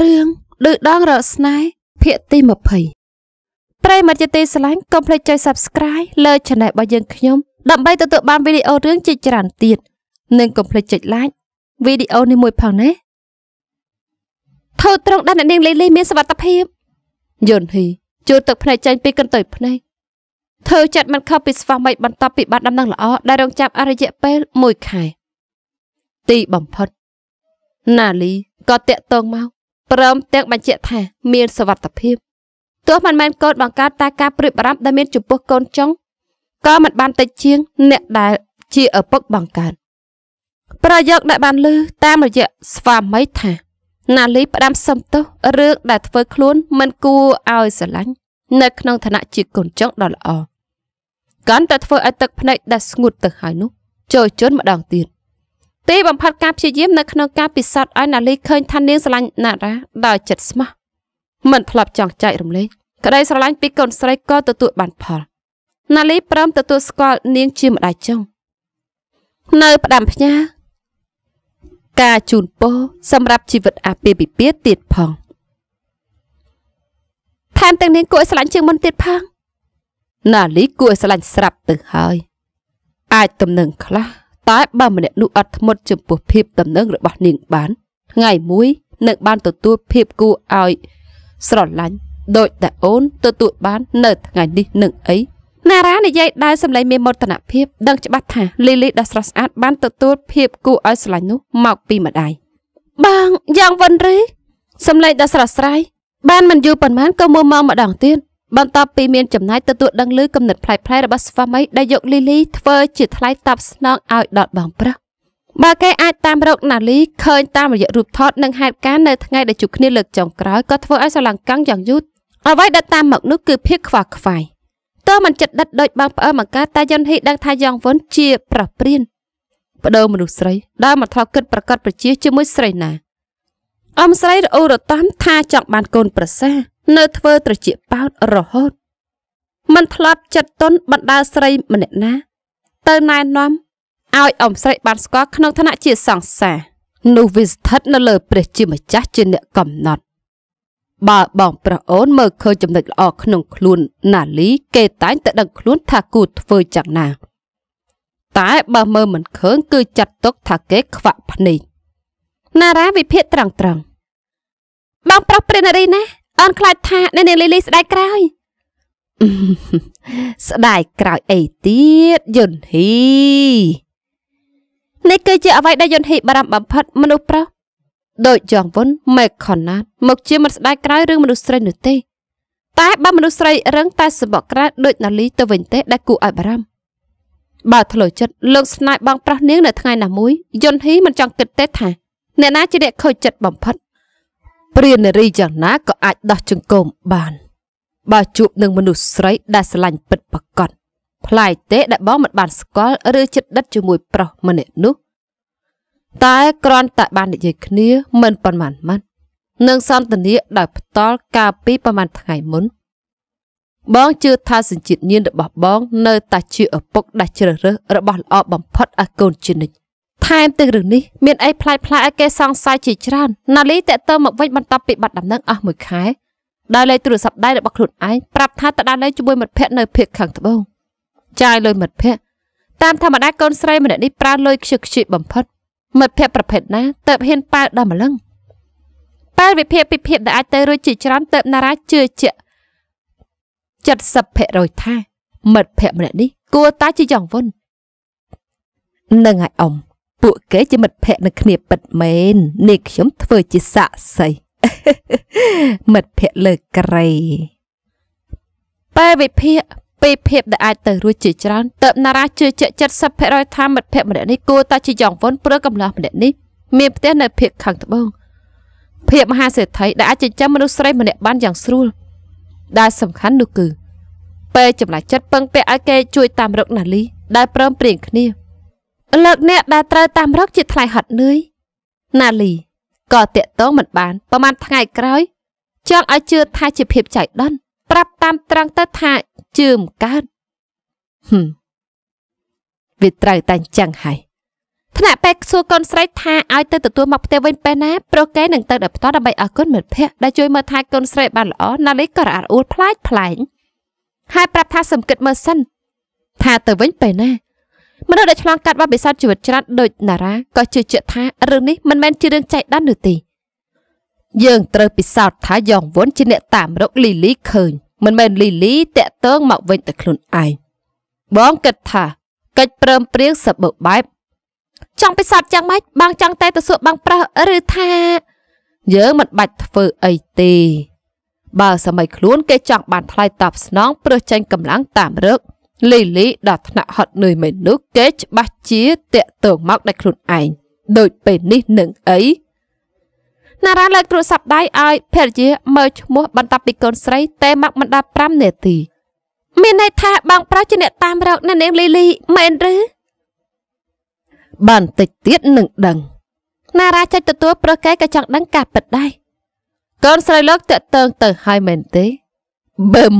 រឿងឌឺដងរកស្នេហ៍ភាគទី20ប្រិមិត្តជាទីស្រឡាញ់កុំភ្លេចចុច Subscribe លើ Channel របស់យើងខ្ញុំ ដើម្បីទទួលបានវីដេអូរឿងជាច្រើនទៀតនិងកុំភ្លេចចុច Like វីដេអូនេះមួយផងណាធ្វើត្រង់ដែលអ្នកនាងលីលីមានសវត្ថភាពយុនហ៊ីជួទឹកភ្នែកចេញពីកន្ទុយភ្នែកធ្វើចិត្តមិនខុសពីស្វាមីបន្ទាប់ពីបាត់ដំណឹងល្អដែលរងចាំអរិយៈពេល1ខែទីបំផុត ណាលីក៏តាក់ទងមកព្រមទាំងបញ្ជាក់ថាមានសវត្ថភាពទោះមិនមែនកូនបង្កើតតែការព្រួយបារម្ភដែលមានចំពោះកូនចុងក៏មិនបានតិចជាងអ្នកដែលជាឪពុកបង្កើតប្រយោគដែលបានលើតាមរយៈស្វាមីថាណាលីផ្ដាំសំទោសរឿងដែលធ្វើ ខ្លួនមិនគួរឲ្យស្រឡាញ់នៅក្នុងឋានៈជាកូនចុងដ៏ល្អកាន់តែធ្វើឲ្យទឹកភ្នែកដែលស្ងួតទៅហើយនោះចូលជន់ម្ដងទៀតទីបំផុតការព្យាយាមនៅក្នុងការពិសោធន៍ឲ្យណាលីឃើញថានាងស្រឡាញ់ណារ៉ាដោយចិត្តស្មោះមិនធ្លាប់ចង់ចែករំលែកក្តីស្រឡាញ់ពីកូនស្រីក៏ទទួលបានផលណាលីព្រមទទួលស្គាល់នាងជាម្ដាយចុងនៅផ្ដាំផ្ញើការជូនពរសម្រាប់ជីវិតអាពាហ៍ពិពាហ៍ទៀតផងថែមទាំងនាងគួរឲ្យស្រឡាញ់ជាងមុនទៀតផងណាលីគួរឲ្យស្រឡាញ់ស្រាប់ទៅហើយ អាចទំនឹងខ្លះតែបើម្នាក់នោះអត់ធ្មត់ចំពោះភាពតំណែងរបស់នាងបានថ្ងៃមួយនៅបានទទួលភាពគួរឲ្យស្រឡាញ់ដោយតែអូនទទួលបាន នៅថ្ងៃនេះនឹងអីណារ៉ានិយាយដោយសម្លេងមានមោទនភាពដឹងច្បាស់ថាលីលីដ៏ស្រស់ស្អាត បានទទួលភាពគួរឲ្យស្រឡាញ់នោះមកពីម្ដាយបងយ៉ាងវិនរីសម្លេងដ៏ស្រស់ស្រាយបានមិនយូរប៉ុន្មានក៏មើលមកម្ដងទៀតបន្ទាប់ពីមានចំណាយទទួលដឹងឮគំនិតផ្លែផ្លែរបស់ស្វាមីដែលយកលីលីធ្វើជាថ្លៃតបស្នងឲ្យដល់បងប្រុសបើគេអាចតាមរកណាលីឃើញតាមរយៈរូបថតនិងហេតុការណ៍នៅថ្ងៃដែលជួបគ្នាលើកចុងក្រោយក៏ធ្វើឲ្យស្រឡាំងកាំងយ៉ាងយូរអ្វីដែលតាមមកនោះគឺភាពខ្វល់ខ្វាយតើមិនចិត្តដិតដូចបងប្អូនមកកើតតែយន្តហីដឹងថាយ៉ាងវុនជាប្រព្រៀនបដូរមនុស្សស្រីដើរមកថតគិតប្រកាសប្រជាជាមួយស្រីណាអំស្រីរអ៊ូរតាន់ថាចង់បានកូនប្រសានៅធ្វើត្រចៀកប៉ោតរហូតមិនធ្លាប់ចិត្តតុនបណ្ដាស្រីម្នាក់ណា ទៅណែនាំឲ្យអំស្រី បានស្គាល់ក្នុងឋានៈជាសង្សារនោះវាស្ថិតនៅលើព្រះជាម្ចាស់ជាអ្នកកំណត់បើបងប្រុសអូនមើលឃើញចំណុចល្អក្នុងខ្លួនណាលីគេតែងតែដឹងខ្លួនថាគូធ្វើយ៉ាងណា តែបើមើលមិនឃើញគឺចាត់ទុកថាគេខ្វាក់ភ្នែកណារាវិភាកត្រង់ត្រង់បងប្រុសព្រះនារីណាអូនខ្លាចថានៅនាងលីលីស្ដាយក្រោយស្ដាយក្រោយអីទៀតយុនហ៊ីនេះគឺជាអ្វីដែលយុនហ៊ីបារម្ភបំផុតមនុស្សប្រុសដោយចងវុនមេខនណាតមកជាមិនស្ដាយក្រោយរឿងមនុស្សស្រីនោះទេតែបើមនុស្សស្រីរឹងតែ សបកក្រៅដូចណាលីទៅវិញទេដែលគួរឲ្យបារម្ភបើធ្លោចិត្តលោកស្នេហ៍បងប្រុសនាង នៅថ្ងៃណាមួយយុនហ៊ីមិនចង់គិតទេថាអ្នកណាជាអ្នកខូចចិត្តបំផុតព្រានារីយ៉ាងណាក៏អាចដោះចង្គមបានបើជួបនឹងមនុស្សស្រីដែលស្រឡាញ់ពិតប្រាកដផ្លាយទេដែលបងមិនបានស្គាល់ឬចិត្តដិតជាមួយប្រុសម្នាក់នោះ តែគ្រាន់តែបាននិយាយគ្នា មិនប៉ុន្មានម៉ាត់នឹងសន្ទនាដោយផ្ទាល់កាលពីប្រហែលថ្ងៃមុន បងជឿថាសញ្ជាតិញាណរបស់បងនៅតែជាឪពុកដែលជ្រើសរើសរបស់ល្អបំផុតឲ្យកូនជានិច្ចថែមទាំងរឿងនេះមានអីប្លែកៗឲ្យគេសង្ស័យជាច្រើនណាលីតាក់ទើមកវិញបន្ទាប់ពីបាត់ដំណឹងអស់មួយខែដោយលេខទូរស័ព្ទដៃរបស់ខ្លួនឯងប្រាប់ថាតដាលេងជាមួយមិត្តភ័ក្តិនៅភៀកខាងត្បូងចាយលុយមិត្តភ័ក្តិតាមធម្មតាកូនស្រីម្នាក់នេះប្រើលុយខ្ជិលខ្ជិលបំផិតមិត្តភ័ក្តិប្រភេទណាតើបហ៊ានប៉ែលដល់ម្លឹងប៉ែលវិភាគពិភពដែលអាចទៅរួចជាច្រើនតើបណារាជឿជាក់70%ថាមិត្តភ័ក្តិម្នាក់នេះ គួរតែជាយ៉ាងវុននឹងហើយអ៊ំពួកគេជាមិត្តភក្តិនឹងគ្នាពិតមែននេះខ្ញុំធ្វើជាសាក់សីមិត្តភក្តិលើក្រេបែវិភាគពី ភាពដែលអាចទៅរួចជាច្រើនតើបណារាជឿជាក់70%ថាមិត្តភក្តិម្នាក់នេះគួរតែជាយ៉ងវុនព្រោះកំឡោះម្នាក់នេះមានផ្ទះនៅភូមិខាងត្បូងភូមិមហាសេដ្ឋីដែលអាចចិញ្ចឹមមនុស្សស្រីម្នាក់បានយ៉ាងស្រួលដែលសំខាន់នោះគឺពេលចម្លាច់ចិត្តពឹងពាក់ឲ្យគេជួយតាមរកណាលីដែលព្រមព្រៀងគ្នាលើកអ្នកដែលត្រូវតាមរកជាថ្លៃហត់នឿយណាលីក៏តាក់ទងមិនបានប្រហែលថ្ងៃក្រោយចង់ឲ្យជឿថាជាភាពចៃដន្យប្រាប់តាមត្រង់ទៅថាជឿមកើតហឹមវាត្រូវតែអញ្ចឹងហើយថ្នាក់ពេកសួរកូនស្រីថាឲ្យទៅទទួលមកផ្ទះវិញពេលណាប្រុសគេនឹងទៅដល់ផ្ទះដើម្បីអរគុណមិត្តភ័ក្តិដែលជួយមើលថែកូនស្រីបានល្អណាលីក៏រអាក់អួលផ្លាច់ផ្លែងហើយប្រាប់ថាសំគិតមើលសិនថាទៅវិញពេលណាមនុស្សដែលឆ្លងកាត់បទពិសោធន៍ជីវិតច្រើនដូចតារាក៏ជឿជាក់ថារឿងនេះមិនមែនជារឿងចៃដន្យនោះទេយើងត្រូវពិសោធន៍ថាយ៉ងវុនជាអ្នកតាមរកលីលីឃើញ មិនមែនលីលីតាក់ទងមកវិញតែខ្លួនឯងបងគិតថាកិច្ចព្រមព្រៀងសបើបែបចង់ពិសោធន៍យ៉ាងម៉េចបងចង់តែទៅសួរបងប្រុសឬថា យើងមិនបាច់ធ្វើអីទេបើសម័យខ្លួនគេចង់បានថ្លៃតបស្នងព្រោះចេញកម្លាំងតាមរឹកលីលីដល់ថ្នាក់ហត់នឿយមែននោះគេច្បាស់ជាតាក់ទងមកដាច់ខ្លួនឯងដូចពេលនេះនឹងអីណារ៉ាលើកទូរស័ព្ទដៃឲ្យភរិយាមើលឈ្មោះបន្ទាប់ពីកូនស្រីតេមកមិនដល់5នាទី មានន័យថាបងប្រុសជាអ្នកតាមរកនៅនាងលីលីមែនឬបានតិចទៀតនឹងដឹងណារ៉ាចិត្តទទួលប្រុសកែក៏ចង់ដឹងការពិតដែរកូនស្រីលោកតាក់ទងទៅឲ្យមែនទេបឹម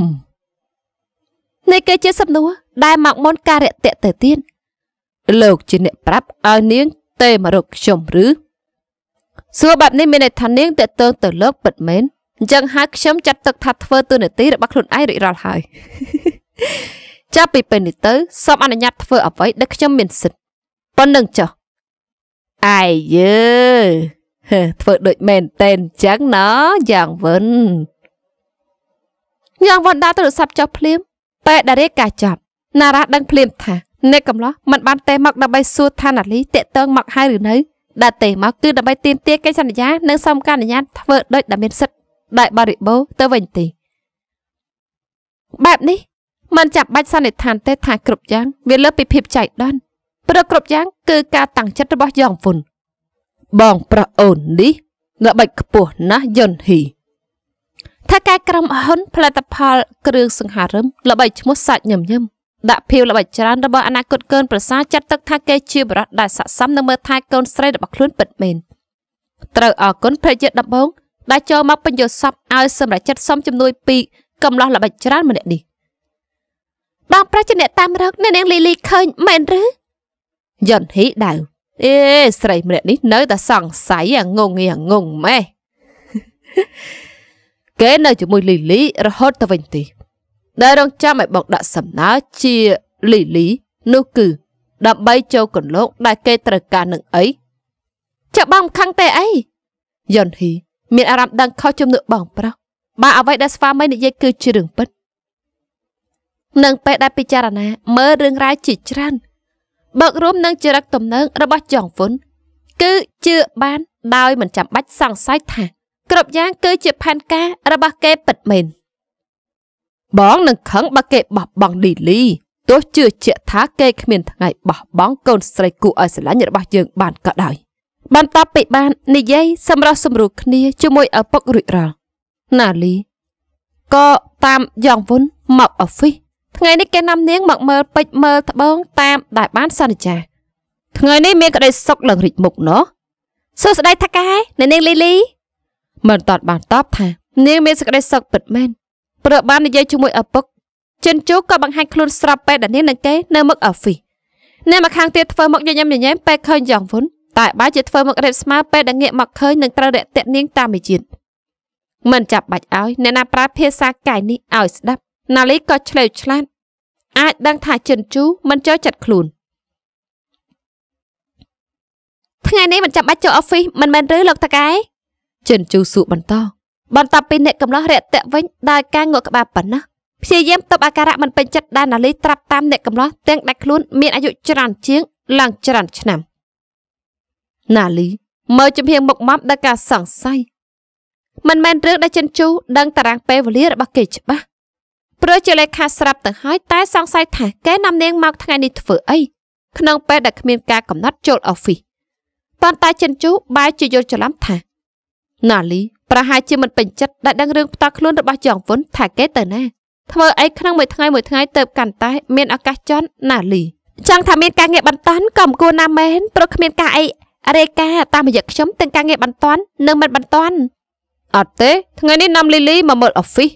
នៃគេជាសំណួរដែលមកមុនការរតៈទៅទៀតលោកជាអ្នកប្រាប់ឲ្យនាងទេមករកខ្ញុំឬសួរបែបនេះមានន័យថានាងតេតើទៅលោកពិតមែនអញ្ចឹងហើយខ្ញុំចាត់ទុកថាធ្វើទូនាទីរបស់ខ្លួនឯងរួចរាល់ហើយចាប់ពីពេលនេះតទៅសូមអនុញ្ញាតធ្វើអ្វីដែលខ្ញុំមានសិទ្ធិប៉ុណ្្នឹងចុះអាយយើធ្វើដូចមែនតែនអញ្ចឹងណយ៉ាងវិនយ៉ាងវិនដើរទូរស័ព្ទចុះភ្លាមពេលដែលរាយការចប់ ណារ៉ាដឹងភ្លាមថាអ្នកកំឡោះមិនបានទេមកដើម្បីសួរថាណាលីតាក់ទងមកហើយឬនៅដែលទេមកគឺដើម្បីទាមទារកិច្ចសន្យានិងសុំការអនុញ្ញាតធ្វើដូចដែលមានសិទ្ធិដោយបរិបូរទៅវិញទីបែបនេះมันចាប់បាច់សន្និដ្ឋានទេថាគ្រប់យ៉ាងវាលើសពីភាពចៃដន្យព្រោះគ្រប់យ៉ាងគឺការតាំងចិត្តរបស់យ៉ងវុនបងប្រុសអូននេះល្បិចខ្ពស់ណាស់យុនហ៊ីថាការក្រុមហ៊ុនផលិតផលគ្រឿងសង្ហារឹមល្បីឈ្មោះសាច់ញញឹមដាក់ភៀវល្បិចច្រើនរបស់អនាគតកូនប្រសាចាត់ទុកថាគេជាបរិទ្ធដែលស័ក្តិសមនឹងមើលថែកូនស្រីរបស់ខ្លួនពិតមែនត្រូវអរគុណភេជាដំបងដែលចូលមកបញ្យល់សពឲ្យសម្រាប់ចិត្តសុំជំនួយពីកំឡោះល្បិចច្រើនម្នាក់នេះបងប្រាជ្ញាតាមរកនៅនាងលីលីឃើញមែនឬយន់ហ៊ីដៅអេស្រីម្នាក់នេះនៅតែសង្ស័យងងងងម៉េះគេនៅជាមួយលីលីរហូតទៅវិញទីដែលរងចាំឲ្យបងដាក់សំណើជាលីលីនោះគឺដើម្បីចូលកន្លោកដែលគេត្រូវការនឹងអីចាបងខឹងតែអីយ៉ុនហ៊ីមានអារម្មណ៍ដឹងខុសជំនឿបងប្រុសបើអ្វីដែលស្វាមីនិយាយគឺជារឿងពិតនឹងពេលដែលពិចារណា មើលរឿងរ៉ាវជាច្រើនបើករួមនឹងចរិតទំនើងរបស់ចងហ្វុន គឺជាបានដោយមិនចាំបាច់សង្ស័យថាគ្រប់យ៉ាងគឺជាផែនការរបស់គេពិតមែនបងនឹងខឹងបើគេបោះបង់ឌីលីទោះជឿជាក់ថាគេគ្មានថ្ងៃបោះបង់កូនស្រីគូឲ្យស្រឡាញ់របស់យើងបានក៏ដោយបន្ទាប់ពីបាន និយាយសម្រោះសម្រួលគ្នាជាមួយឪពុករួចរាល់ណាលីក៏តាមយ៉ងវុនមកអอฟហ្វិសថ្ងៃនេះគេនាំនាងមកមើលពេជ្រមើលត្បូងតាមដែលបានសន្យាថ្ងៃនេះមានក្តីសុខឡើងរីកមុខណោះសួស្តីថាកែអ្នកនាងលីលីមិនតតបានតបថានាងមានសេចក្តីសុខពិតមែនព្រោះបាននិយាយជាមួយឪពុកចិនជូក៏បង្ហាញខ្លួនស្រាប់ពេលដែលនាងនឹងគេនៅមុខអอฟហ្វិសអ្នកមកខាងទៀតធ្វើមកញញឹមញញែមពេលឃើញយ៉ាងវុនតែបាយជាធ្វើមករៀបស្មើពេលដែលងាកមកឃើញនឹងត្រូវរាក់ទាក់នាងតាមវិជាតិមិនចាប់បាច់ឲ្យអ្នកណាប្រើភាសាកាយនេះឲ្យស្ដាប់ណាលីក៏ឆ្លេវឆ្លាតអាចដឹងថាចិនជូមិនចូលចិត្តខ្លួនថ្ងៃនេះមិនចាំបាច់ចូលអอฟហ្វិសមិនមែនឬលោកតាកែចិនជូសួរបន្តបន្ទាប់ពីអ្នកកំឡោះរាក់តាក់វិញដោយការងក់ក្បាលប៉ុណ្ណោះព្យាយាមតបអាការៈមិនពេញចិត្តដែលណាលី ត្រាប់តាមអ្នកកំឡោះទាំងដាច់ខ្លួនមានអាយុច្រើនជាងឡើងច្រើនឆ្នាំណាលីមើលចំហៀងមុខម៉ាប់ដោយការសង្ស័យមិនមែនរឿងដែលចិនជូដឹងតារាង ពេលវេលារបស់គេច្បាស់ព្រោះជាលេខាស្រាប់ទៅហើយតែសង្ស័យថាគេនាំនាងមកថ្ងៃនេះធ្វើអីក្នុងពេលដែលគ្មានការកំណត់ចូលអอฟហ្វិសប៉ុន្តែចិនជូបែរជាយល់ច្រឡំថាណាលីប្រហែលជាមិនពេញចិត្តដែលដឹងរឿងផ្ទាល់ខ្លួនរបស់ចងវុនថាគេទៅណាធ្វើអីក្នុងមួយថ្ងៃមួយថ្ងៃទៅកាន់តែមានឱកាសចន់ណាលីចង់ថាមានការងារបន្តាន់ក៏មិនគួរណាមែនព្រោះគ្មានការអីរាយការណ៍តាមរយៈខ្ញុំទាំងការងារបន្តាន់និងមិនបន្តាន់អត់ទេថ្ងៃនេះនាំលីលីមកមើលអอฟហ្វិស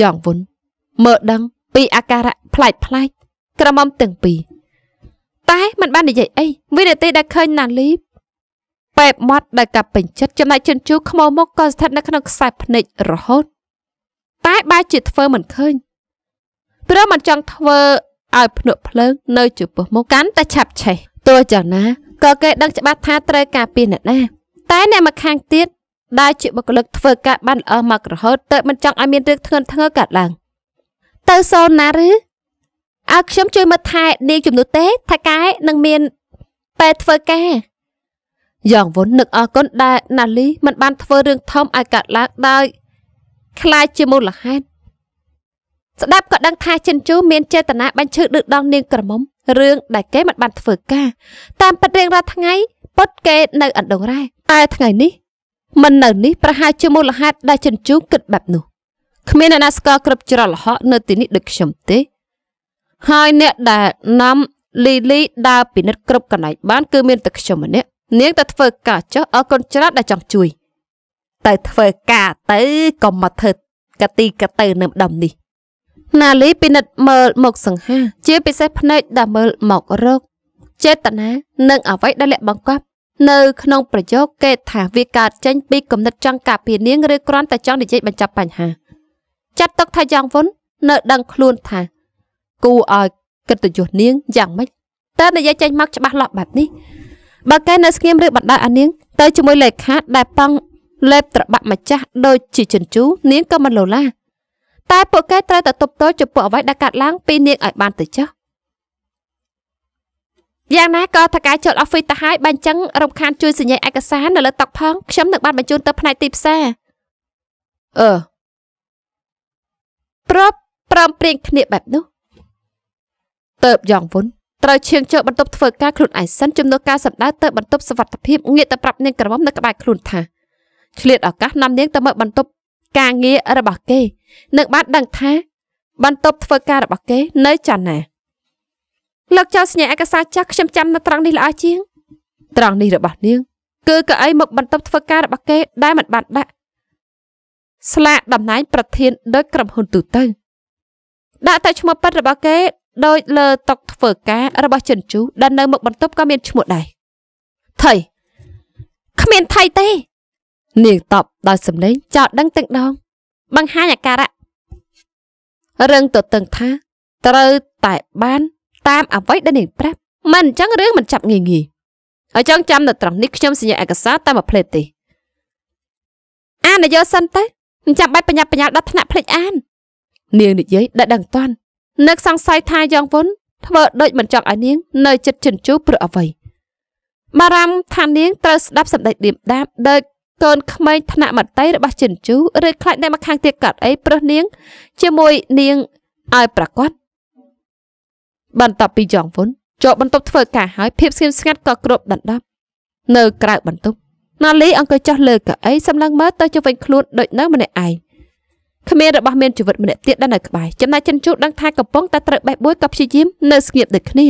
យ៉ាងវុនមើលដឹងពីអាការៈផ្លាច់ផ្លាច់ក្រមុំទាំងពីរតែមិនបាននិយាយអីវិនាទីដែលឃើញណាលីបែបមាត់ដែលកាប់ពេញចិត្តចំណែកជិនជូខ្មោមុខក៏ស្ថិតនៅក្នុងខ្សែភ្នែករហូត តែបែរជាធ្វើមិនឃើញព្រមមិនចង់ធ្វើឲ្យភ្នក់ភ្លើងនៅចំពោះមុខកាន់តែឆាប់ឆេះទោះយ៉ាងណាក៏គេដឹងច្បាស់ថាត្រូវការពីអ្នកណាតែអ្នកមកខាងទៀតដែលជាបុគ្គលិកធ្វើការបានល្អមករហូតទៅមិនចង់ឲ្យមានរឿងធ្ងន់ធ្ងរកើតឡើងទៅសូនណាឬឲ្យខ្ញុំជួយមើលថែនាងជំនួសទេថាកែនឹងមានពេលធ្វើការយ៉ាងវុននឹកអរគុណដែលណាលីមិនបានធ្វើរឿងធំឲ្យកើតឡើងដោយខ្លាចជាមូលហេតុស្ដាប់ក៏ដឹងថាចិនជូមានចេតនាបាញ់ឈឺដឹកដងនាងក្រមុំរឿងដែលគេមិនបានធ្វើការតាមពិតរៀងរាល់ថ្ងៃ ពុតគេនៅអណ្ដងរ៉ែតែថ្ងៃនេះមិននៅ នេះប្រហែលជាមូលហេតុដែលចិនជូគិតបែបនោះគ្មានអ្នកណាស្គាល់គ្រប់ច្រកល្ហកនៅទីនេះដូចខ្ញុំទេហើយអ្នកដែលនាំលីលីដើរពិនិត្យគ្រប់កន្លែងបាន គឺមានតែខ្ញុំម្នាក់នាងទៅធ្វើការចុះអរគុណច្រើនដែលចង់ជួយទៅធ្វើការទៅក៏មកធ្វើកទីកទៅនៅដំនេះ ណាលីពិនិត្យមើលមកសង្ហា ជាពិសេសភ្នែកដែលមើលមករកចេតនានិងអ្វីដែលលាក់បង្កប់នៅក្នុងប្រយោគគេថាវាកើតចេញពីគំនិតចង់ការពារនាងឬគ្រាន់តែចង់និយាយបញ្ចប់បញ្ហា ចាត់ទុកថាយ៉ាងវុន នៅដឹងខ្លួនថាគូឲ្យកិត្តិយសនាងយ៉ាងម៉េចតើនិយាយចេញមកច្បាស់លាស់បែបនេះបើកែនៅស្ងៀមឬបណ្ដោយអានាងទៅជាមួយលេខាដែលប៉ង់លេបត្របាក់ម្ចាស់ដូចជាជញ្ជូ នាងក៏មិនលោឡាតែ ពួកគេត្រូវតែទប់ទល់ចំពោះអ្វីដែលកាត់ឡើងពីនាងឲ្យបានទៅចុះយ៉ាងណាក៏ថកែចុះអอฟហ្វិសទៅហើយបើអញ្ចឹងរំខានជួយសញ្ញាឯកសារនៅលើតុផងខ្ញុំនឹងបានបញ្ជូនទៅផ្នែកទីផ្សារអឺប្រព្រឹមព្រៀងគ្នាបែបនោះទៅបយ៉ាងវុនត្រូវឈៀងចូលបន្ទប់ធ្វើការខ្លួនឯងសិនជំនួសការសម្ដៅទៅបន្ទប់សវត្ថភាពងាកទៅប្រាប់នាងក្រមុំនៅក្បែរខ្លួនថាឆ្លៀតឱកាសនាំនាងទៅមើលបន្ទប់ការងាររបស់គេនឹងបានដឹងថាបន្ទប់ធ្វើការរបស់គេ នៅចន្ទណាលោកចៅសញ្ញាឯកសារចាស់ខ្ញុំចាំនៅត្រង់នេះល្អជាង ត្រង់នេះរបស់នាង គឺកៅអីមកបន្ទប់ធ្វើការរបស់គេដែលមិនបានដាក់ស្លាកតំណែងប្រធានដោយក្រុមហ៊ុនទូទៅដាក់តែឈ្មោះប៉ិតរបស់គេដោយលើតុធ្វើការរបស់ចិនជូដែលនៅមុខបន្ទប់ក៏មានឈ្មោះដែរថៃគ្មានថៃទេ នាងតបដោយសំឡេងចោលដឹងទឹកដង បង្ហាញអាការៈរឿងទទឹងថា ត្រូវតែបានតាមអ្វីដែលនាងប្រាប់មិនអញ្ចឹងរឿងមិនចាប់ងាយងាយហើយចង់ចាំនៅត្រង់នេះខ្ញុំសញ្ញាឯកសារតាមមួយផ្លេតទេអានយោសិនទៅមិនចាំបាច់បញ្ញាបញ្ញាដល់ថ្នាក់ផ្លេចអាន នាងនិយាយដែលដឹងតាន់នឹកសង្ស័យថាយ៉ងវុនធ្វើដូចមិនចង់ឲ្យនាងនៅចិត្តជិនជូព្រោះអ្វីបារម្ភថានាងត្រូវស្ដាប់សម្ដីឌៀមដាបដូចកូនក្មេងថ្នាក់មត្តេយរបស់ជិនជូឬខ្លាចតែមកខាងទៀតកាត់អីព្រោះនាង ជាមួយនាងឲ្យប្រកាសបន្ទាប់ពីយ៉ងវុនចូលបន្ទប់ធ្វើការហើយភាពស្ងៀមស្ងាត់ក៏គ្របដណ្ដប់នៅក្រៅបន្ទប់ណាលីអង្គុយចុះលើកៅអីសម្លឹងមើលទៅជុំវិញខ្លួនដូចនៅម្នាក់ឯងគ្មានរបស់មានជីវិតម្នាក់ទៀតដែលនៅក្បែរចំណែកចិនជូដឹងថាកំពុងតែត្រូវបេះបួយក៏ព្យាយាមនៅស្ងៀមដូចគ្នា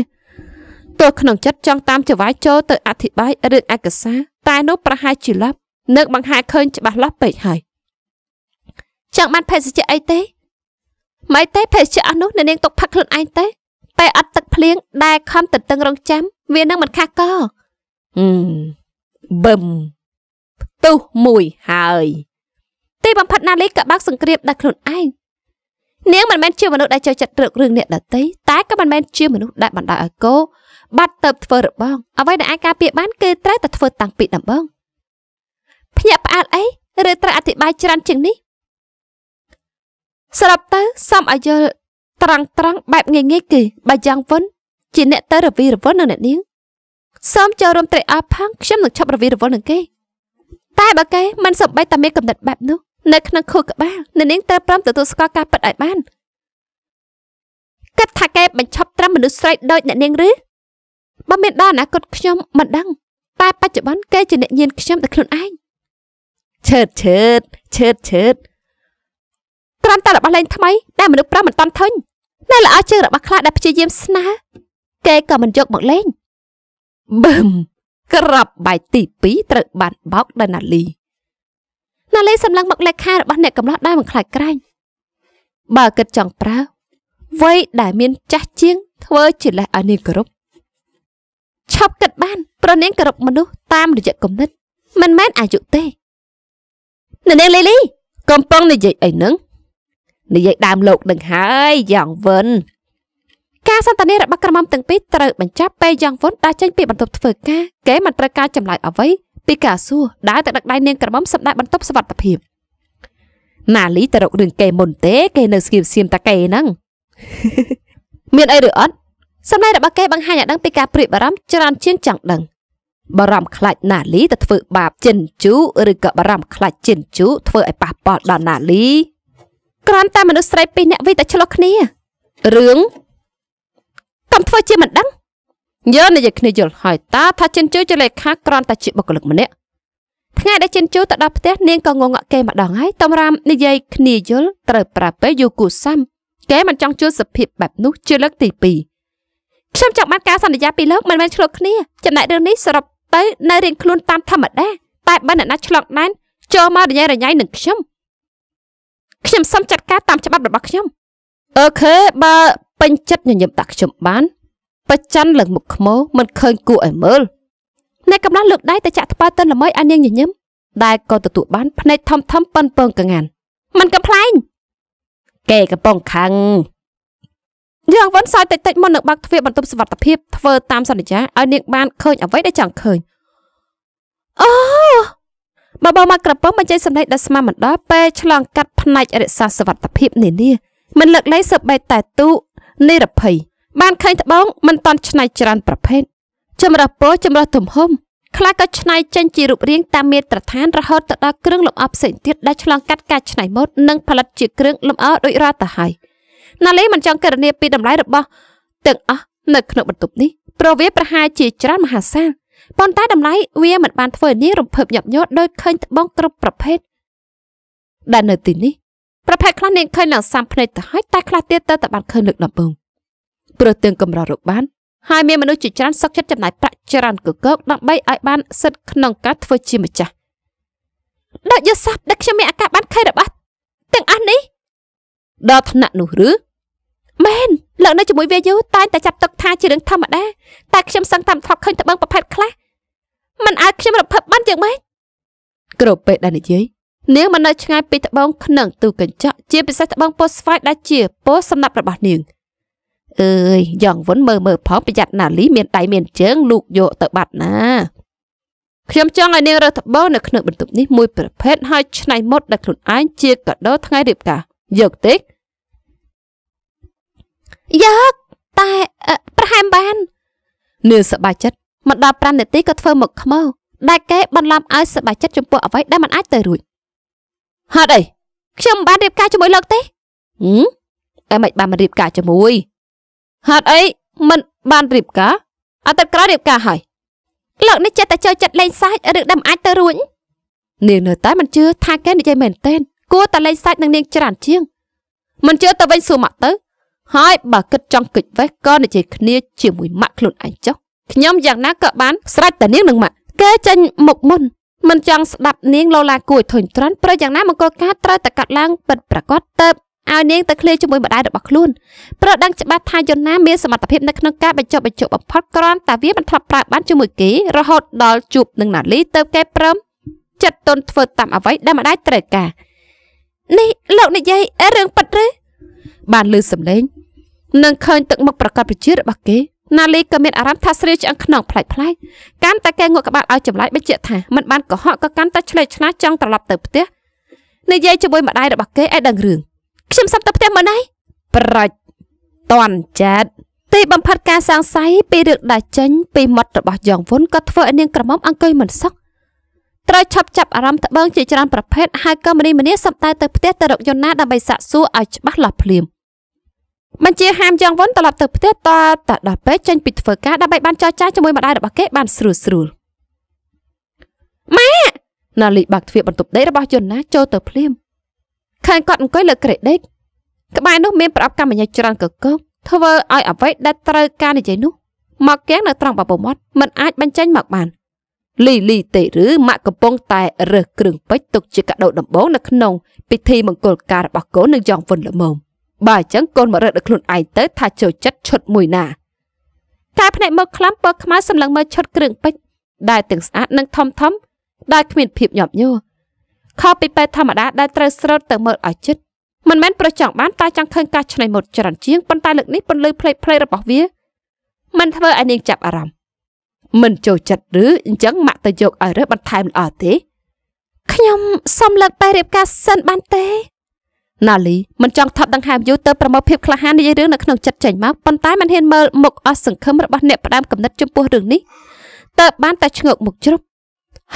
ទោះក្នុងចិត្តចង់តាមចវាយចូលទៅអធិប្បាយរឿងឯកសារតែនោះប្រហែលជាលប់នឹកបង្ហាឃើញច្បាស់លាស់ពេកហើយចង់បានភេសជ្ជៈអីទេមិនទេភេសជ្ជៈអស់នោះនៅនាងទុកផឹកខ្លួនឯងទេតែអត់ទឹកភ្លៀងដែលខំតតឹងរងចាំវានឹងមិនខះកហឹមបឹមទុះមួយហើយទីបំផិតណាលីក៏បាក់សង្គ្រាមដោយខ្លួនឯងនាងមិនមែនជាមនុស្សដែលចូលចិត្តរឹករឿងអ្នកដតីតែក៏មិនមែនជាមនុស្សដែលបណ្ដោយឲ្យកោបាត់ទៅធ្វើរបងអ្វីដែលអាចការពារបានគឺត្រូវតែធ្វើតាំងពីដំបូងភ្ញាក់ផ្អើលអីឬត្រូវអធិប្បាយច្រើនជាងនេះស្រាប់ទៅសំអយលត្រង់ត្រង់បែបងាយងាយគឺបើយ៉ាងវិញជាអ្នកទៅរវីរវល់នឹងអ្នកនាងសូមចូលរួមត្រេកអរផងខ្ញុំនឹងឈប់រវីរវល់នឹងគេតែបើគេមិនសប្បាយតែមានកំណត់បែបនោះនៅក្នុងខួរក្បាលនៅនាងត្រូវព្រមទទួលស្គាល់ការពិតឲ្យបានគិតថាកែបញ្ឈប់ត្រឹមមនុស្សស្រីដូចអ្នកនាង ឬបើមានដល់អនាគតខ្ញុំមិនដឹងតែបច្ចុប្បន្នកែជាអ្នកញៀនខ្ញុំតែខ្លួនឯងឈើតឈើតឈើតឈើតត្រាំតែរបស់លេងថ្មីដែលមនុស្សប្រុសមិនតន់ធុញនៅល្អជាងរបស់ខ្លះដែលព្យាយាមស្នើកែក៏មិនយកមកលេងបឹមក្របបាយទី2ត្រូវបានបោកដោយណាលីណាលេសម្លឹងមកលេខារបស់អ្នកកំឡោះដែរមិនខ្លាចក្រែងបើគិតចង់ប្រើវ័យដែលមានចាស់ជាង ធ្វើជាលេសឲ្យនាងគោរពឈប់គិតបាន ប្រនាងគោរពមនុស្សតាមរយៈគំនិតមិនមែនអាយុទេនាងលីលី កំពុងនិយាយអីនឹងនិយាយដើមលោកនឹងហើយយ៉ាងវិនការសន្ទនារបស់ក្រមុំទាំងពីរត្រូវបញ្ចប់ពេលយ៉ាងវុនដើរចេញពីបន្ទប់ធ្វើការគេមិនត្រូវការចម្លើយអ្វីពីកាសួរដើរទៅដឹកដៃនាងក្រមុំសម្ដែងបន្ទប់សវត្ថភាពណាលីទៅរករឿងគេមុនទេ គេនៅស្គៀបសៀមតាគេហ្នឹងមានអីឬអត់សម្ដែងរបស់គេបង្ហាញឲ្យដឹងពីការព្រៀបបារម្ភច្រើនជាងចង់ដឹងបារម្ភខ្លាចណាលីទៅធ្វើបាបចិនជូឬក៏បារម្ភខ្លាចចិនជូ ធ្វើឲ្យប៉ះពាល់ដល់ណាលីក្រាន់តែមនុស្សស្រីពីរនាក់វិញតែឆ្លោះគ្នារឿងកុំធ្វើជាមិនដឹងយើងនិយាយគ្នាយល់ហើយតាថាចិនជូវជាលេខាគ្រាន់តែជាបុគ្គលិកម្នាក់ថ្ងៃដែលចិនជូវទៅដល់ផ្ទះនាងក៏ងងក់គេម្ដងហើយតំរាមនិយាយគ្នាយល់ត្រូវប្រាប់ពេលយូគូសាំគេមិនចង់ជួលសភាពបែបនោះជាលើកទី2ខ្ញុំចង់បានការសន្យាពីលោកមិនមែនឆ្លុះគ្នាចំណែករឿងនេះសរុបទៅនៅរៀងខ្លួនតាមធម្មតាតែបើអ្នកណាឆ្លងដែនចូលមករញ៉េរញ៉ៃនឹងខ្ញុំខ្ញុំសុំចាត់ការតាមច្បាប់របស់ខ្ញុំអូខេបើពេញចិត្តញញឹមដាក់ខ្ញុំបានបច្ចាន់ឡើងមុខខ្មោមិនឃើញគួរឲ្យមើលអ្នកកំឡោះលើកដៃទៅចាក់ថ្ពាល់ទៅល្មើយឲ្យនាងញញឹមដែលក៏ទទួលបានភ្នែកធំធំប៉ិនពងកងានມັນកំ pl ែងគេកំពុងខឹងយើងវ៉ាន់សើចតិចតិចមុននឹងបាក់ទ្វារបន្ទប់សុវត្ថិភាពធ្វើតាមសន្យាឲ្យនាងបានឃើញអ្វីដែលចង់ឃើញអូបបមកក្រពំបញ្ចេញសម្លេងដ៏ស្មារមិនដល់ពេលឆ្លងកាត់ផ្នែករក្សាសុវត្ថិភាពនានាមិនលើកលែងសើបបែកតែទូនិរភ័យបានឃើញត្បូងមិនតន់ឆ្នៃច្រើនប្រភេទចម្រើសពណ៌ចម្រើសទំហំខ្លះក៏ឆ្នៃចេញជារូបរាងតាមមាត្រដ្ឋានរហូតទៅដល់គ្រឿងលម្អផ្សេងទៀតដែលឆ្លង កាត់ការឆ្នៃម៉ូដនិងផលិតជាគ្រឿងលម្អដូចរាល់ទៅហើយណាឡេមិនចង់ករណីពីតម្លៃរបស់ទាំងអស់នៅក្នុងបន្ទប់នេះព្រោះវាប្រហែលជាច្រើនមហាសាលប៉ុន្តែតម្លៃវាមិនបានធ្វើឲ្យនាងរំភើបញាប់ញ័រដោយឃើញត្បូងគ្រប់ប្រភេទដែលនៅទីនេះប្រភេទខ្លះនាងឃើញឡើងសាំភ្នែកទៅហើយតែខ្លះទៀតទៅតែបានឃើញលើកដំបូងព្រោះទាំងកម្ររកបានហើយមានមនុស្សជាច្រើនសឹកចិត្តចំណាយប្រាក់ច្រើនកកកដើម្បីឲ្យបានសិទ្ធិក្នុងការធ្វើជាម្ចាស់ដូចយសាប់ដែលខ្ញុំមានឱកាសបានខេររបស់ទាំងអស់នេះដល់ថ្នាក់នោះឬមែនលោកនៅជាមួយវាយូតែតែចាប់ទុកថាជារឿងធម្មតាតែខ្ញុំសង្កតាមថប់ឃើញតបឹងប្រភេទខ្លះមិនអាចខ្ញុំរំភើបបានយ៉ាងម៉េចគ្របពេលដែលនិយាយនាងមិននៅឆ្ងាយពីត្បូងក្នុងទូកញ្ចក់ជាពិសេសត្បូងពោស្វាយដែលជាពោសម្រាប់របស់នាងអើយយ៉ាងវុនមើលមើលផងប្រយ័ត្នណាលី មានដៃមានជើងលូកយកទៅបាត់ណាខ្ញុំចង់ឲ្យនាងរើសត្បូងនៅក្នុងបន្ទប់នេះមួយ ប្រភេទហើយ ឆ្នៃមុតដល់ខ្លួនឯងជាកាដូថ្ងៃរៀបការយកតិចយកតែប្រហែលបាននាងសប្បាយចិត្តមិនដល់5នាទីក៏ធ្វើមកខ្មៅដែលគេបន្លំឲ្យសប្បាយចិត្តចំពោះអ្វីដែលមិនអាចទៅរួចហេតុអីខ្ញុំមិនបានរៀបការជាមួយលោកទេហឹមតែមិនបានរៀបការជាមួយហេតុអីមិនបានរៀបការអាទិត្យក្រោយរៀបការហើយលោកនេះចេះតែចូលចិត្តលេងសាច់ឬដាំអាចទៅរួចនាងនៅតែមិនជឿថាគេនិយាយមែនទេគួរតែលេងសាច់នឹងនាងច្រើនជាង មិនជឿទៅវិញសួរម៉ាក់ទៅ ហើយបើគិតចង់គិចវេះក៏និយាយគ្នាជាមួយម៉ាក់ខ្លួនឯងចុះខ្ញុំយ៉ាងណាក៏បានស្រេចតែនាងនឹងម៉ាក់គេចេញមុខមុនមិនចង់ស្ដាប់នាងលោឡាគួយធុញទ្រាន់ព្រោះយ៉ាងណាមង្គលការត្រូវតែកាត់ឡើងពិតប្រាកដទៅឲ្យនាងទៅឃ្លាជាមួយម្ដាយរបស់ខ្លួនព្រោះដឹងច្បាស់ថាយន្តណាមានសមត្ថភាពនៅក្នុងការបញ្ចុះបញ្ចុះបំផុតក្រាន់តែវាមិនធ្លាប់ប្រើបានជាមួយគេរហូតដល់ជួបនឹងណាលីទៅគេព្រមចិត្តទន់ធ្វើតាមអ្វីដែលម្ដាយត្រូវការនេះលោកនិយាយរឿងប៉ិតឬបានលើសំឡេងនឹងឃើញទឹកមុខប្រកបប្រជារបស់គេណាលីក៏មានអារម្មណ៍ថាស្រីឆ្អឹងខ្នងផ្លាច់ផ្លាច់កាន់តែកែងក់ក្បាលឲ្យចម្លែកបញ្ជាក់ថាមិនបានកុហកក៏កាន់តែឆ្លេតឆ្លាស់ចង់ត្រឡប់ទៅផ្ទះនិយាយជាមួយម្ដាយរបស់គេឲ្យដឹងរឿងខ្ញុំសាប់ទៅផ្ទះមើលណៃប្រាច់តន់ចិត្តទីបំផិតការសាងស័យពីរឿងដែលចេញពីមាត់របស់យ៉ងវុនក៏ធ្វើឲ្យនាងក្រមុំអង្គុយមិនសុខត្រូវឆប់ចាប់អារម្មណ៍ត្បូងជាច្រើនប្រភេទហើយក៏មនីមនីសំដៅទៅផ្ទះទៅរកយន្តណាដើម្បីសាក់សួរឲ្យច្បាស់លាស់ភ្លាមបញ្ជាហាមយ៉ងវុនត្រឡប់ទៅផ្ទះតតដល់ពេលចេញពីធ្វើការដើម្បីបានចរចាជាមួយម្ដាយរបស់គេបានស្រួលស្រួលម៉ាណាលីបាក់ទ្វារបន្ទប់ដេករបស់យន្តណា ចូលទៅភ្លាមឃើញគាត់អង្គុយលើក្រេដេកក្បែរនោះមានប្រអប់កម្មញ្ញច្រើនកកកធ្វើឲ្យអ្វីដែលត្រូវការនិយាយនោះ មកកៀងនៅត្រង់បបមាត់មិនអាចបញ្ចេញមកបាន លីលីទេឬម៉ាក់កំពុងតែរើសគ្រឿងពេជ្រទុកជាកាដូដំបូងនៅក្នុង ពិធីមង្គលការរបស់កូននឹងយ៉ងវុនល្មមបើអញ្ចឹងកូនមករើសដល់ខ្លួនឯងទៅ ថាចូលចិត្តឈុតមួយណាតែភ្នែកមើលខ្លាំពើខ្មៅសម្លឹងមើលឈុតគ្រឿងពេជ្រដែលទាំងស្អាត និង ធំធំ ដែលគ្មានភាពញាប់ញ័រខុសពីពេទ្យធម្មតាដែលត្រូវស្រូតទៅមើលឲ្យជិតមិនមែនប្រចង់បានតែចង់ឃើញការឆ្នៃមុតច្រើនជាងប៉ុន្តែលើកនេះពន្លឺភ្លេចភ្លេចរបស់វាមិនធ្វើឲ្យនាងចាប់អារម្មណ៍មិនចូលចិត្តឬអញ្ចឹងម៉ាក់ទៅយកឲ្យរើសបន្ថែមល្អទេ ខ្ញុំសុំលើកពេលរៀបការសិនបានទេណាលីមិនចង់ថប់ដង្ហើមយូរទៅប្រមោភាពក្លាហាននិយាយរឿងនៅក្នុងចិត្តចេញមកប៉ុន្តែមិនហ៊ានមើលមុខអស់សង្ឃឹមរបស់អ្នកផ្ដាំកំណត់ចំពោះរឿងនេះតើបានតែឆ្ងោកមុខជ្រុប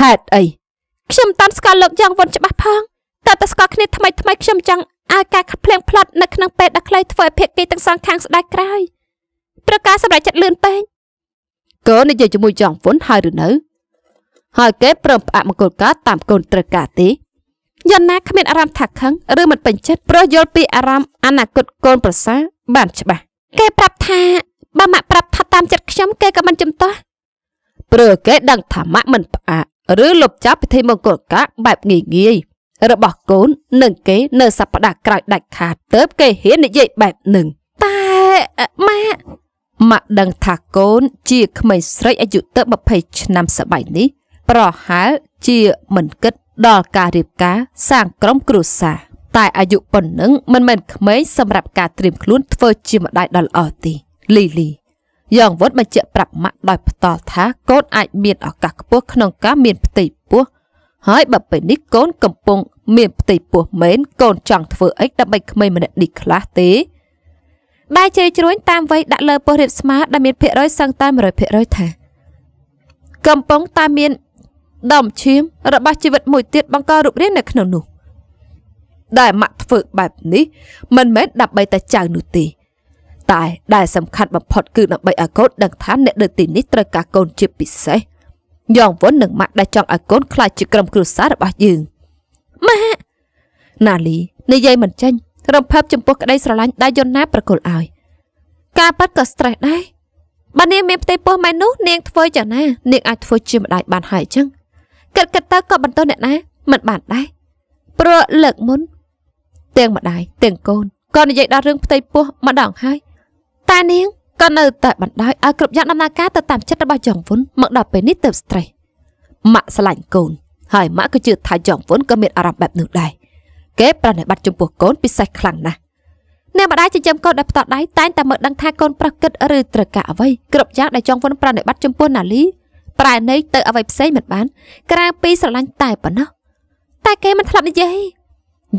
ហេតុអីខ្ញុំមិនតាន់ស្គាល់លោកយ៉ាងវុនច្បាស់ផងតើតើស្គាល់គ្នាថ្មីថ្មីខ្ញុំចង់ឲ្យការភ្លៀងផ្លាត់នៅក្នុងពេលដ៏ខ្លីធ្វើឲ្យភាគីទាំងសងខាងស្ដាយក្រោយប្រកាសសម្រាប់ចិត្តលឿនពេកកូននិយាយជាមួយយ៉ាងវុនហើយឬនៅ ហើយគេព្រមផ្អាក់មង្គលការតាមកូនត្រូវការទេយ៉ាងណាគ្មានអារម្មណ៍ថាខឹងឬមិនពេញចិត្តព្រោះយល់ពីអារម្មណ៍អនាគតកូនប្រសាបានច្បាស់គេប្រាប់ថាបើម៉ាក់ប្រាប់ថាតាមចិត្តខ្ញុំគេក៏មិនចំទាស់ព្រោះគេដឹងថាម៉ាក់មិនផ្អាក់ឬលុបចោលពិធីមង្គលការបែបងាយងាយ របស់កូននឹងគេ នៅសប្តាហ៍ក្រោយដាច់ខាតទៅគេហ៊ាននិយាយបែបនឹងតែម៉ាក់ម៉ាក់ដឹងថាកូន ជាក្មេងស្រីអាយុទៅ20ឆ្នាំសប្តាហ៍នេះ ប្រហែលជាមិនគិតដល់ការរៀបការ សាងក្រុមគ្រួសារតែអាយុប៉ុណ្ណឹងមិនមែនក្មេងសម្រាប់ការត្រៀមខ្លួនធ្វើជាម្ដាយដ៏ល្អទេលីលីយ៉ាងវុតបញ្ជាក់ប្រាប់ម៉ាក់ដោយផ្ទាល់ថាកូនអាចមានឱកាសខ្ពស់ក្នុងការមានផ្ទៃពោះហើយបើពេលនេះកូន កំពុង មានផ្ទៃពោះមែនកូនចង់ធ្វើអីដើម្បីក្មេងម្នាក់នេះខ្លះទេបាយជ័យជ្រួញតាមវ័យដាក់លើពោះរៀបស្មារដែលមានភាគរយសឹងតែ100%ថាកំពុងតែមានដុំឈាមរបស់ជីវិតមួយទៀតបង្ករូបរាងនៅក្នុងនោះដែលម៉ាក់ធ្វើបែបនេះមិនមែនដើម្បីតែចៅនោះទេតែដែលសំខាន់បំផុតគឺដើម្បីឲ្យកូនដឹងថាអ្នកនៅទីនេះត្រូវការកូនជាពិសេសយ៉ងវុននិងម៉ាក់ដែលចង់ឲ្យកូនខ្លាចជាក្រុមគ្រួសាររបស់យើងម៉ាក់ណាលីនិយាយមិនចេញរំភើបចំពោះក្តីស្រឡាញ់ ដែលយន់ណា ប្រគល់ឲ្យ ការប៉ັດក៏ stress ដែរបើនាងមានផ្ទៃពោះម៉ែនោះនាងធ្វើយ៉ាងណា នាងអាចធ្វើជាម្ដាយបានហើយអញ្ចឹងគិតគិតទៅក៏បន្តអ្នកណាមិនបានដែរព្រោះលើកមុន ទាំងម្ដាយទាំងកូនក៏និយាយដល់រឿងផ្ទៃពោះម្ដងហើយតានាងក៏នៅតែបណ្ដោយឲ្យគ្រប់យ៉ាងដំណើរការទៅតាមចិត្តរបស់ចងវុនមកដល់ពេលនេះទៅស្ត្រីម៉ាក់ស្រឡាញ់កូន ហើយម៉ាក់ក៏ជឿថាចងវុនក៏មានអារម្មណ៍បែបនោះដែរគេប្រណិប័តចំពោះកូនពិសេសខ្លាំងណាស់អ្នកម្ដាយចិញ្ចឹមកូនដោយផ្ទាត់ដៃតែងតែមើលដឹងថាកូនប្រុសគិតឬត្រូវការអ្វីគ្រប់យ៉ាងដែលចងវុនប្រណិប័តចំពោះណាលីប្រែនៃទៅអ្វីផ្សេងមិនបាន ក្រៅពីស្រឡាញ់តែប៉ុណ្ណោះតែគេមិនធ្លាប់និយាយ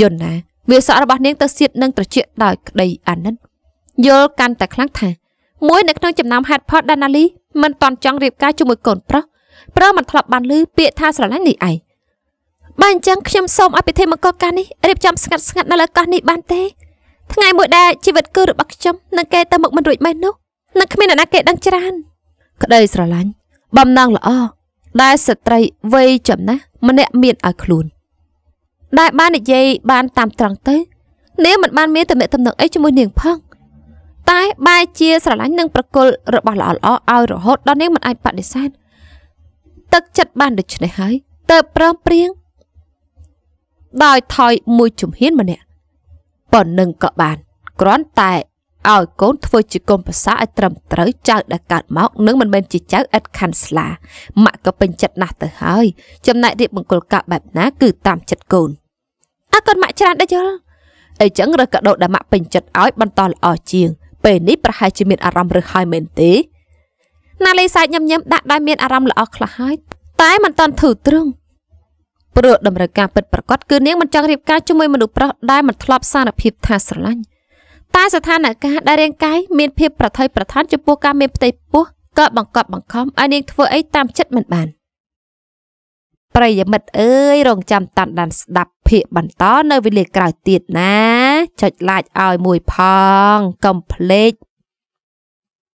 យន្តណាវាសក់របស់នាងទៅសៀតនឹងត្រជាក់ដោយក្តីអាណិតយល់កាន់តែខ្លាំងថាមួយនៅក្នុងចំណោមហេតុផលដែលណាលីមិនតន់ចង់រៀបការជាមួយកូនប្រុសព្រោះមិនធ្លាប់បានឮពាក្យថាស្រឡាញ់នេះឯងបើអញ្ចឹងខ្ញុំសូមឲ្យពិធីមង្គលការនេះរៀបចំស្ងាត់ស្ងាត់នៅលើកោះនេះបានទេ ថ្ងៃមួយដែលជីវិតគឺរបស់ខ្ញុំនឹងគេទៅមុខមិនរួចមែននោះនឹងគ្មានអ្នកណាគេដឹងច្រើនក្តីស្រឡាញ់បំណងល្អដែលស្ត្រីវ័យចំណាស់ម្នាក់មានឲ្យខ្លួនដែលបាននិយាយបានតាមត្រង់ទៅនាងមិនបានមានតំណែងតំណងអីជាមួយនាងផងតែបែរជាស្រឡាញ់និងប្រគល់របស់ល្អល្អឲ្យរហូត ដល់នាងមិនអាចបដិសេធទឹកចិត្តបានដូច្នេះហើយទៅប្រឹងព្រៀងដោយថយមួយជំហានម្នាក់ប៉ុណ្ណឹងក៏បានគ្រាន់តែឲ្យកូនធ្វើជាកូនប្រសាឲ្យត្រឹមត្រូវចៅដែលកើតមកនឹងមិនមែនជាចៅឥតខាន់ស្លាម៉ាក់ក៏ពេញចិត្តណាស់ទៅហើយចំណែករៀបមង្គលការបែបណាគឺតាមចិត្តកូនអើកូនម៉ាក់ច្រើនដែរយល់អីចឹងរើសកាដូដែលម៉ាក់ពេញចិត្តឲ្យបន្តល្អជាងពេលនេះប្រហែលជាមានអារម្មណ៍រើសហើយមែនទេណាលីសើចញឹមញឹមដាក់ដែលមានអារម្មណ៍ល្អខ្លះហើយតែមិនតាន់ធឺទ្រឹងព្រោះតម្រូវការពិតប្រាកដគឺនាងមិនចង់រៀបការជាមួយមនុស្សប្រុសដែលមិនធ្លាប់សារភាពថាស្រឡាញ់តែស្ថានភាពដែលរាងកាយមានភាពប្រថុយប្រឋានចំពោះការមានផ្ទៃពោះក៏បង្កប់បង្ខំឲ្យនាងធ្វើអីតាមចិត្តមិនបានប្រិយមិត្តអើយរងចាំតាន់ដានស្ដាប់ភាកបន្តនៅវេលាក្រោយទៀតណាចុច like ឲ្យមួយផងកុំភ្លេច